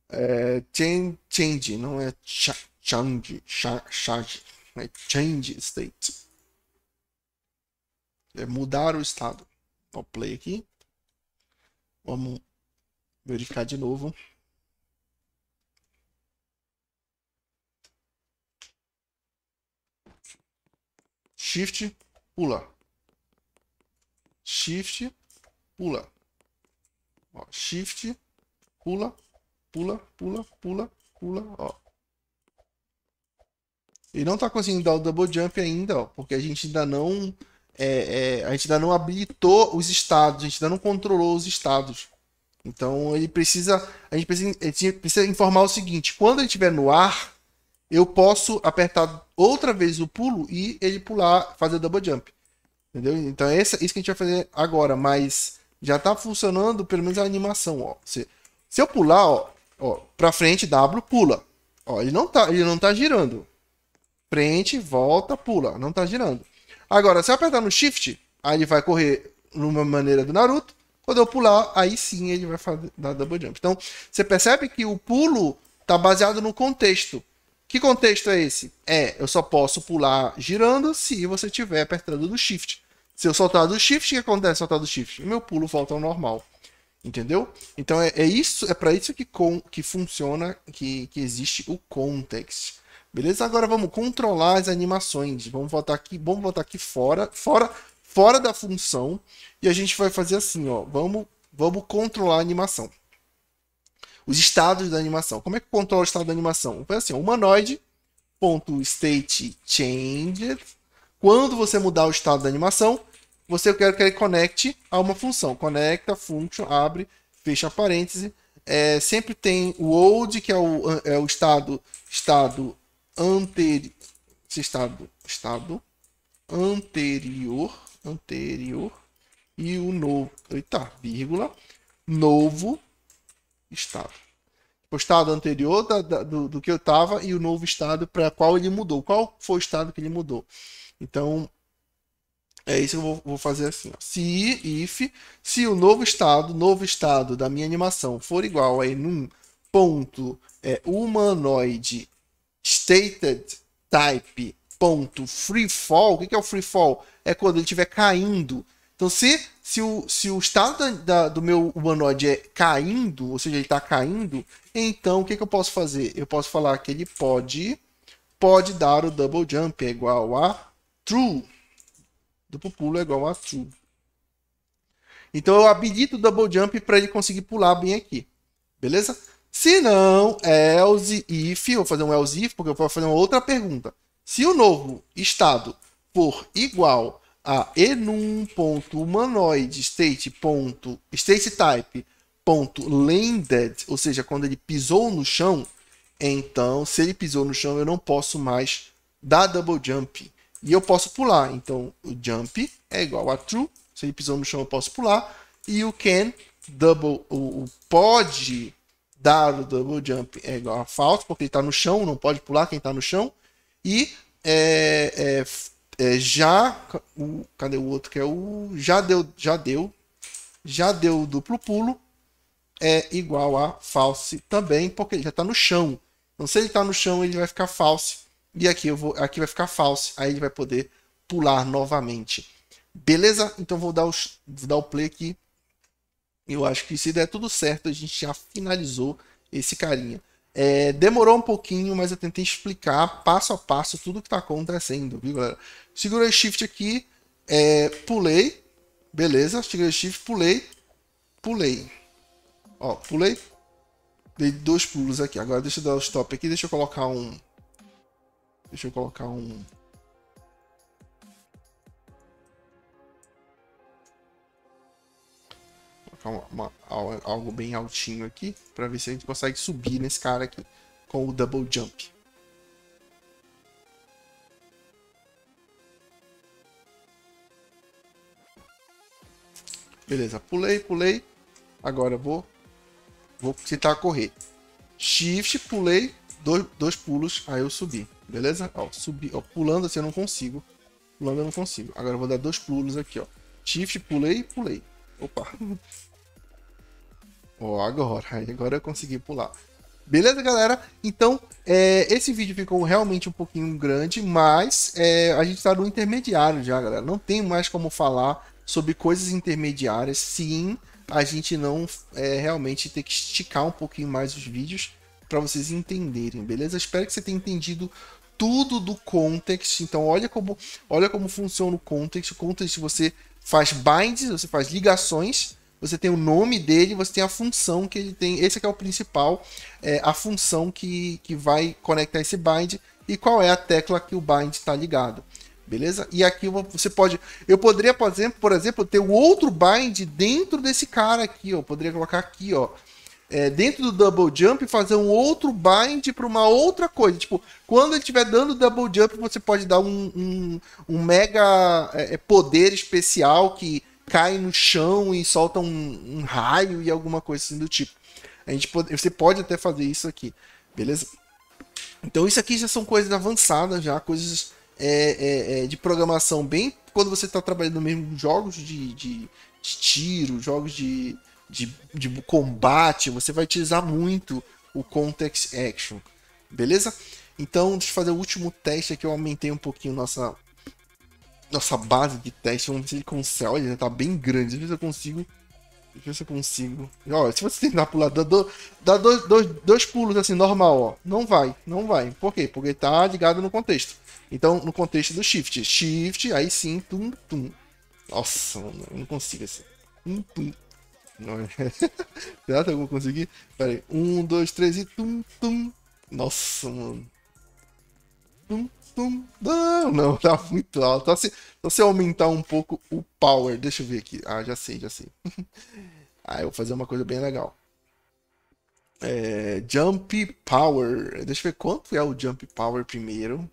É, change, change, não é change, change, é change state. É mudar o estado. Ó, play aqui. Vamos Verificar de novo. Shift, pula. Shift, pula. Ó, shift, pula, pula, pula, pula, pula, ó. E não tá conseguindo dar o double jump ainda, ó, porque a gente ainda não é, é, a gente ainda não habilitou os estados, a gente ainda não controlou os estados. Então ele precisa, a gente precisa, precisa informar o seguinte: quando ele estiver no ar, eu posso apertar outra vez o pulo e ele pular, fazer o double jump. Entendeu? Então é isso que a gente vai fazer agora, mas já está funcionando pelo menos a animação. Ó. Se, se eu pular, ó, ó, para frente, W, pula. Ó, ele não está, ele não tá girando. Frente, volta, pula. Não está girando. Agora, se eu apertar no Shift, aí ele vai correr numa maneira do Naruto. Quando eu pular, aí sim ele vai dar double jump. Então, você percebe que o pulo está baseado no contexto. Que contexto é esse? É, eu só posso pular girando se você estiver apertando no shift. Se eu soltar do shift, o que acontece soltar do shift? Meu pulo volta ao normal. Entendeu? Então é, é isso, é para isso que, com, que funciona, que, que existe o context. Beleza? Agora vamos controlar as animações. Vamos botar aqui, vamos botar aqui fora, fora fora da função e a gente vai fazer assim, ó, vamos, vamos controlar a animação. Os estados da animação. Como é que controla o estado da animação? Foi assim, ó, humanoide ponto state changed. Quando você mudar o estado da animação, você quer que ele conecte a uma função. Conecta function, abre, fecha parêntese. É, sempre tem o old, que é o, é o estado estado anterior estado estado anterior anterior e o novo, eita, vírgula, novo estado. O estado anterior da, da, do, do que eu estava e o novo estado para qual ele mudou. Qual foi o estado que ele mudou? Então, é isso que eu vou, vou fazer assim. Ó. Se if, se o novo estado, novo estado da minha animação for igual a num ponto é, humanoide stated type ponto. Free fall, o que é o free fall? É quando ele estiver caindo. Então, se, se, o, se o estado da, da, do meu humanoide é caindo, ou seja, ele está caindo, então o que, que eu posso fazer? Eu posso falar que ele pode, pode dar o double jump, é igual a true. Duplo pulo é igual a true. Então, eu habilito o double jump para ele conseguir pular bem aqui. Beleza? Se não, else if, eu vou fazer um else if, porque eu vou fazer uma outra pergunta. Se o novo estado for igual a enum.humanoid state, ponto, state type ponto landed, ou seja, quando ele pisou no chão, então se ele pisou no chão eu não posso mais dar double jump e eu posso pular. Então o jump é igual a true, se ele pisou no chão eu posso pular e o can double o, o pode dar o double jump é igual a false, porque ele está no chão, não pode pular quem está no chão. E é, é, é já. O, cadê o outro que é o. Já deu. Já deu. Já deu duplo pulo. É igual a false também, porque ele já está no chão. Então, se ele está no chão, ele vai ficar false. E aqui, eu vou, aqui vai ficar false. Aí ele vai poder pular novamente. Beleza? Então vou dar, o vou dar o play aqui. Eu acho que se der tudo certo, a gente já finalizou esse carinha. É, demorou um pouquinho, mas eu tentei explicar passo a passo tudo que está acontecendo, viu, galera? Segurei shift aqui, é, pulei, beleza, segurei shift, pulei, pulei. Ó, pulei, dei dois pulos aqui. Agora deixa eu dar o stop aqui, deixa eu colocar um... Deixa eu colocar um... colocar então, uma, uma, algo bem altinho aqui para ver se a gente consegue subir nesse cara aqui com o double jump. Beleza, pulei, pulei. Agora vou, vou tentar correr. Shift, pulei, dois, dois pulos, aí eu subi. Beleza? Ó, subi, ó, pulando assim eu não consigo. Pulando eu não consigo. Agora eu vou dar dois pulos aqui, ó. Shift, pulei, pulei. Opa. Ó, oh, agora, agora eu consegui pular. Beleza, galera? Então, é, esse vídeo ficou realmente um pouquinho grande, mas é, a gente está no intermediário já, galera. Não tem mais como falar sobre coisas intermediárias. Sim, a gente não é, realmente ter que esticar um pouquinho mais os vídeos para vocês entenderem, beleza? Espero que você tenha entendido tudo do context. Então, olha como, olha como funciona o context. O context você faz binds, você faz ligações você tem o nome dele, você tem a função que ele tem. Esse é o principal, é, a função que, que vai conectar esse bind e qual é a tecla que o bind está ligado. Beleza? E aqui você pode. Eu poderia, por exemplo, por exemplo ter um outro bind dentro desse cara aqui. Ó. Eu poderia colocar aqui, ó. É, dentro do double jump, fazer um outro bind para uma outra coisa. Tipo, quando ele estiver dando double jump, você pode dar um, um, um mega é, é poder especial que cai no chão e solta um, um raio e alguma coisa assim do tipo. A gente pode, você pode até fazer isso aqui, beleza? Então isso aqui já são coisas avançadas, já coisas é, é, é de programação bem quando você está trabalhando mesmo jogos de, de, de tiro, jogos de, de, de, combate, você vai utilizar muito o context action, beleza? Então deixa eu fazer o último teste aqui, eu aumentei um pouquinho nossa nossa base de teste, vamos ver se ele consegue. Olha, já tá bem grande. Deixa eu ver se eu consigo. Deixa eu ver se eu consigo. Ó, se você tentar pular, dá, do, dá dois, dois, dois pulos assim, normal, ó. Não vai, não vai. Por quê? Porque tá ligado no contexto. Então, no contexto do shift. Shift, aí sim, tum, tum. Nossa, mano, eu não consigo assim. Tum, tum. É? Será que eu vou conseguir? Pera aí. Um, dois, três e tum, tum. Nossa, mano. Não, Não, tá muito alto. Tá se, você tá aumentar um pouco o power, deixa eu ver aqui. Ah, já sei, já sei. ah, eu vou fazer uma coisa bem legal. É, jump Power. Deixa eu ver quanto é o Jump Power primeiro.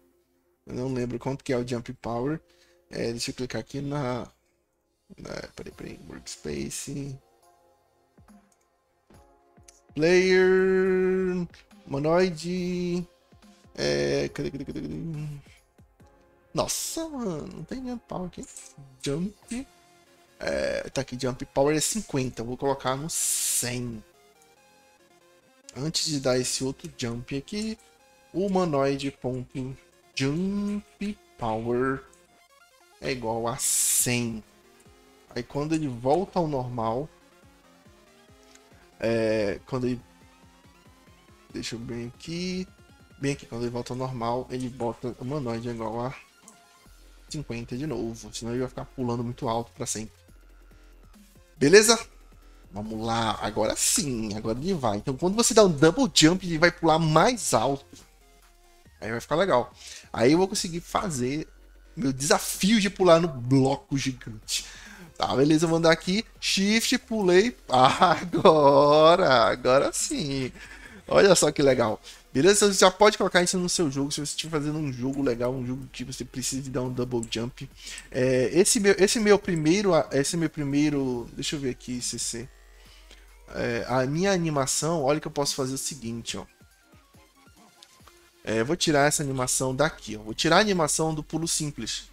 Eu não lembro quanto que é o Jump Power. É, deixa eu clicar aqui na... na peraí, peraí. Workspace. Player. Monoid. É. Nossa, mano, não tem jump power aqui. Jump. É, tá aqui, jump power é 50. Vou colocar no 100. Antes de dar esse outro jump aqui, humanoide.jump power é igual a 100. Aí quando ele volta ao normal, é, quando ele. Deixa eu bem aqui. Bem aqui, quando ele volta ao normal, ele bota o humanoide igual a 50 de novo. Senão ele vai ficar pulando muito alto para sempre. Beleza? Vamos lá, agora sim, agora ele vai. Então quando você dá um double jump, ele vai pular mais alto. Aí vai ficar legal. Aí eu vou conseguir fazer meu desafio de pular no bloco gigante. Tá, beleza, eu vou andar aqui. Shift, pulei. Agora, agora sim. Olha só que legal. Beleza? Você já pode colocar isso no seu jogo. Se você estiver fazendo um jogo legal, um jogo que você precisa de dar um double jump. É, esse, meu, esse meu primeiro. Esse meu primeiro. Deixa eu ver aqui, CC. É, a minha animação, olha que eu posso fazer o seguinte, ó. É, vou tirar essa animação daqui, ó. Vou tirar a animação do pulo simples.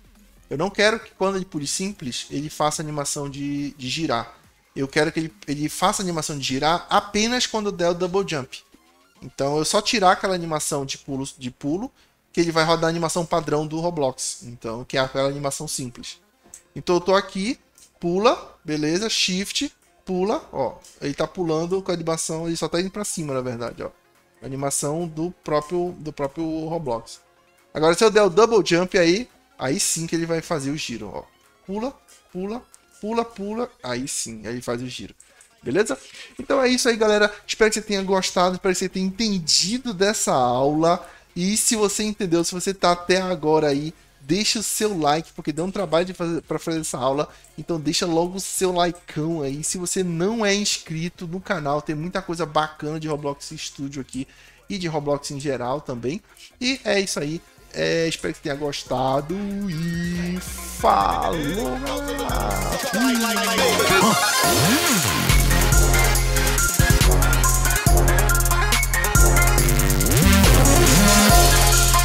Eu não quero que quando ele pule simples, ele faça animação de, de girar. Eu quero que ele, ele faça animação de girar apenas quando der o double jump. Então eu só tirar aquela animação de pulo, de pulo que ele vai rodar a animação padrão do Roblox. Então, que é aquela animação simples. Então eu tô aqui, pula, beleza, shift, pula, ó. Ele tá pulando com a animação, ele só tá indo para cima, na verdade, ó. A animação do próprio do próprio Roblox. Agora se eu der o double jump aí, aí sim que ele vai fazer o giro, ó. Pula, pula, pula, pula, aí sim, aí ele faz o giro. Beleza? Então é isso aí, galera. Espero que você tenha gostado, espero que você tenha entendido dessa aula. E se você entendeu, se você está até agora aí, deixa o seu like, porque deu um trabalho para fazer essa aula. Então deixa logo o seu likeão aí. Se você não é inscrito no canal, tem muita coisa bacana de Roblox Studio aqui e de Roblox em geral também. E é isso aí. É, espero que tenha gostado e falou!